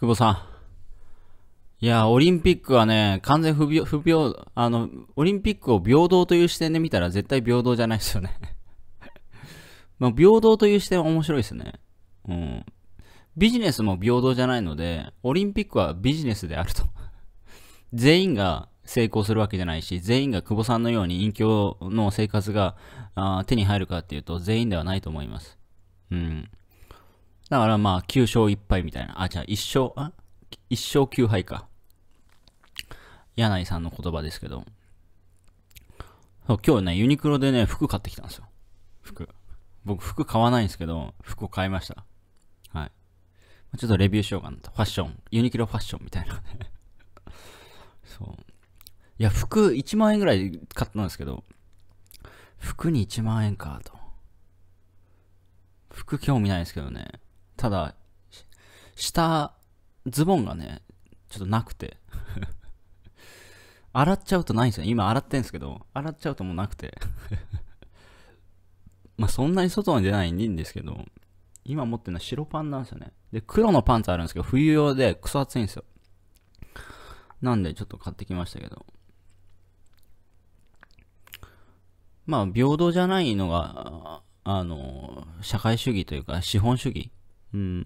久保さん。いや、オリンピックはね、完全不平、不平、あの、オリンピックを平等という視点で見たら絶対平等じゃないですよね まあ、平等という視点は面白いですね。うん。ビジネスも平等じゃないので、オリンピックはビジネスであると全員が成功するわけじゃないし、全員が久保さんのように隠居の生活が手に入るかっていうと、全員ではないと思います。うん。だからまあ、9勝1敗みたいな。あ、じゃあ1勝、あ ?1 勝9敗か。柳井さんの言葉ですけど。そう今日ね、ユニクロでね、服買ってきたんですよ。服。僕、服買わないんですけど、服を買いました。はい。ちょっとレビューしようかなと。ファッション。ユニクロファッションみたいなね そう。いや、服1万円ぐらい買ったんですけど、服に1万円かと。服興味ないですけどね。ただ、下、ズボンがね、ちょっとなくて洗っちゃうとないんですよ今洗ってんですけど、洗っちゃうともうなくて まあそんなに外に出ないんですけど、今持ってるのは白パンなんですよね。で、黒のパンツあるんですけど、冬用でクソ暑いんですよ。なんでちょっと買ってきましたけど。まあ平等じゃないのが、あの、社会主義というか資本主義うん。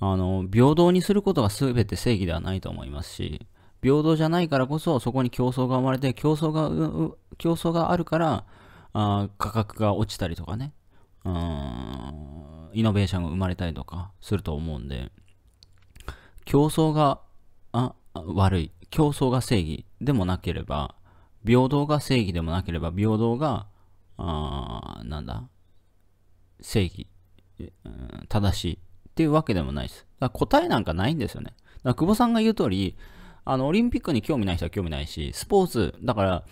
あの、平等にすることが全て正義ではないと思いますし、平等じゃないからこそそこに競争が生まれて、競争が、競争があるから、あ価格が落ちたりとかね、うん、イノベーションが生まれたりとかすると思うんで、競争が、あ、悪い。競争が正義でもなければ、平等が正義でもなければ、平等が、あなんだ、正義正しいっていうわけでもないです。だから答えなんかないんですよね。だから久保さんが言う通り、あの、オリンピックに興味ない人は興味ないし、スポーツ、だから、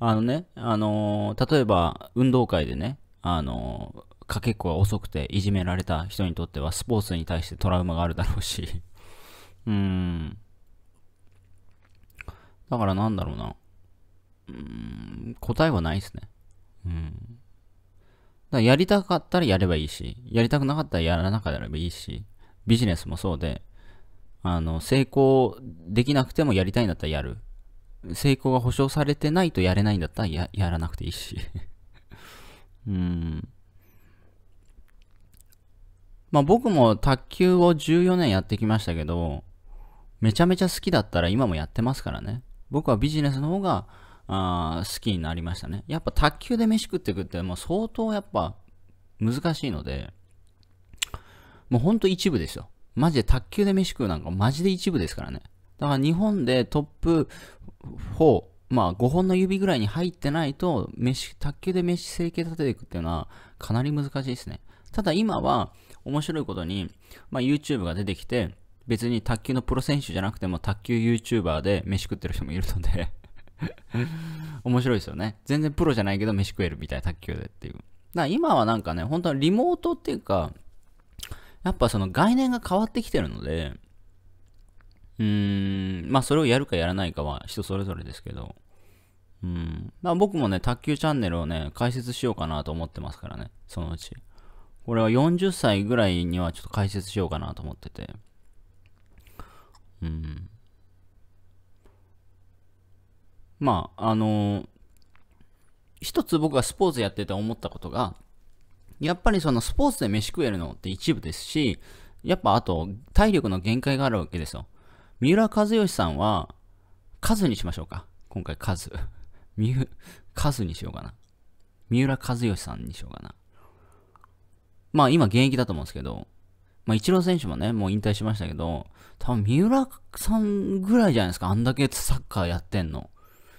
あのね、あのー、例えば運動会でね、あのー、かけっこが遅くていじめられた人にとってはスポーツに対してトラウマがあるだろうし、うーん。だからなんだろうな。うーん、答えはないですね。うん。だやりたかったらやればいいし、やりたくなかったらやらなければいいし、ビジネスもそうで、あの、成功できなくてもやりたいんだったらやる。成功が保証されてないとやれないんだったらややらなくていいし。うん。まあ僕も卓球を14年やってきましたけど、めちゃめちゃ好きだったら今もやってますからね。僕はビジネスの方があ好きになりましたね。やっぱ卓球で飯食ってくってもう相当やっぱ難しいので、もうほんと一部ですよ。マジで卓球で飯食うなんかマジで一部ですからね。だから日本でトップ4、まあ5本の指ぐらいに入ってないと、飯、卓球で飯成形立てていくっていうのはかなり難しいですね。ただ今は面白いことに、まあ、YouTube が出てきて、別に卓球のプロ選手じゃなくても卓球 YouTuber で飯食ってる人もいるので面白いですよね。全然プロじゃないけど飯食えるみたい卓球でっていう。だから今はなんかね、本当はリモートっていうか、やっぱその概念が変わってきてるので、うーん、まあそれをやるかやらないかは人それぞれですけど、うん。まあ僕もね、卓球チャンネルをね、解説しようかなと思ってますからね、そのうち。これは40歳ぐらいにはちょっと解説しようかなと思ってて。うん。まあ、あのー、一つ僕がスポーツやってて思ったことが、やっぱりそのスポーツで飯食えるのって一部ですし、やっぱあと体力の限界があるわけですよ。三浦和義さんは、数にしましょうか。今回数。三数にしようかな。三浦和義さんにしようかな。まあ今現役だと思うんですけど、まあ一郎選手もね、もう引退しましたけど、多分三浦さんぐらいじゃないですか。あんだけサッカーやってんの。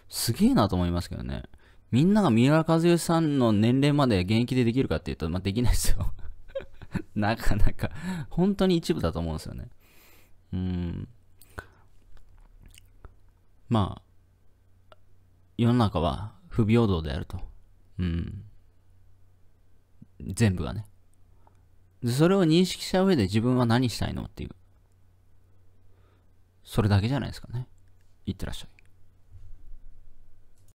すげえなと思いますけどね。みんなが三浦和義さんの年齢まで現役でできるかっていうと、まあ、できないですよ なかなか、本当に一部だと思うんですよね。うん。まあ、世の中は不平等であると。うん。全部がね。で、それを認識した上で自分は何したいのっていう。それだけじゃないですかね。いってらっしゃい。